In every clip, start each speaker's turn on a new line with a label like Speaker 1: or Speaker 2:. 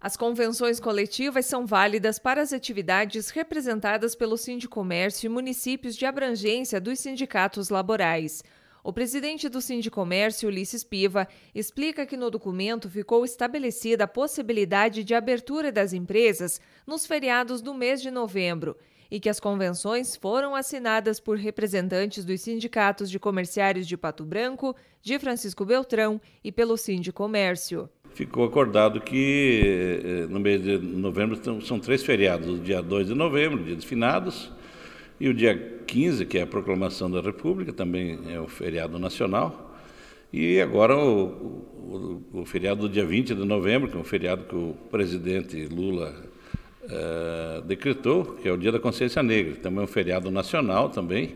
Speaker 1: As convenções coletivas são válidas para as atividades representadas pelo Sindicomércio e municípios de abrangência dos sindicatos laborais. O presidente do Sindicomércio, Ulisses Piva, explica que no documento ficou estabelecida a possibilidade de abertura das empresas nos feriados do mês de novembro e que as convenções foram assinadas por representantes dos sindicatos de comerciários de Pato Branco, de Francisco Beltrão e pelo Sindicomércio
Speaker 2: ficou acordado que eh, eh, no mês de novembro são três feriados, o dia 2 de novembro, dia dos finados, e o dia 15, que é a proclamação da República, também é o feriado nacional, e agora o, o, o feriado do dia 20 de novembro, que é um feriado que o presidente Lula uh, decretou, que é o Dia da Consciência Negra, também é um feriado nacional também,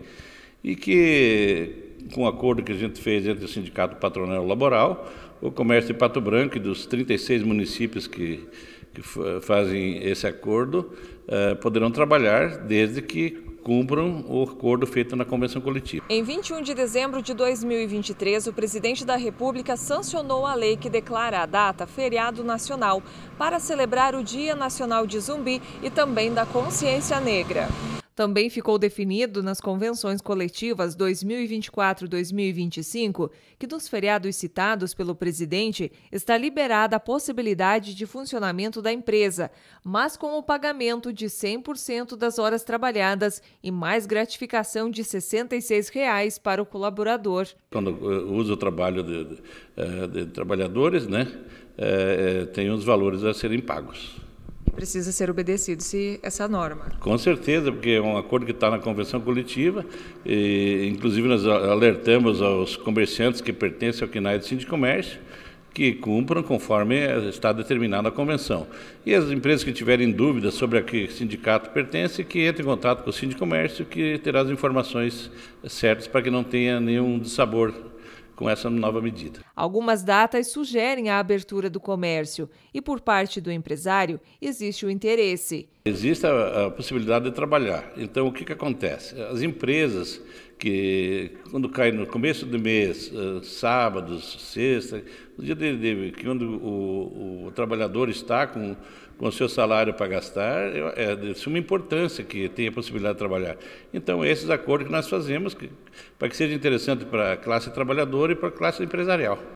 Speaker 2: e que com o um acordo que a gente fez entre o Sindicato Patronal Laboral, o Comércio de Pato Branco e dos 36 municípios que, que fazem esse acordo, eh, poderão trabalhar desde que cumpram o acordo feito na convenção coletiva.
Speaker 1: Em 21 de dezembro de 2023, o presidente da República sancionou a lei que declara a data feriado nacional para celebrar o Dia Nacional de Zumbi e também da Consciência Negra. Também ficou definido nas convenções coletivas 2024-2025 que, nos feriados citados pelo presidente, está liberada a possibilidade de funcionamento da empresa, mas com o pagamento de 100% das horas trabalhadas e mais gratificação de R$ 66,00 reais para o colaborador.
Speaker 2: Quando usa o trabalho de, de, eh, de trabalhadores, né, é, tem os valores a serem pagos
Speaker 1: precisa ser obedecido se essa norma.
Speaker 2: Com certeza, porque é um acordo que está na convenção coletiva, e, inclusive nós alertamos aos comerciantes que pertencem ao CNAE do de Comércio, que cumpram conforme está determinada a convenção. E as empresas que tiverem dúvidas sobre a que sindicato pertence, que entrem em contato com o sindicomércio Comércio, que terá as informações certas para que não tenha nenhum dissabor com essa nova medida.
Speaker 1: Algumas datas sugerem a abertura do comércio e, por parte do empresário, existe o interesse.
Speaker 2: Existe a, a, possibilidade de trabalhar. Então, o que, que acontece? As empresas que, quando cai no começo do mês, eh, sábados, sexta, no dia de, de que quando o, o, trabalhador está com, com o seu salário para gastar, é de suma importância que tenha a possibilidade de trabalhar. Então, esses acordos que nós fazemos que, para que seja interessante para a classe trabalhadora e para a classe empresarial.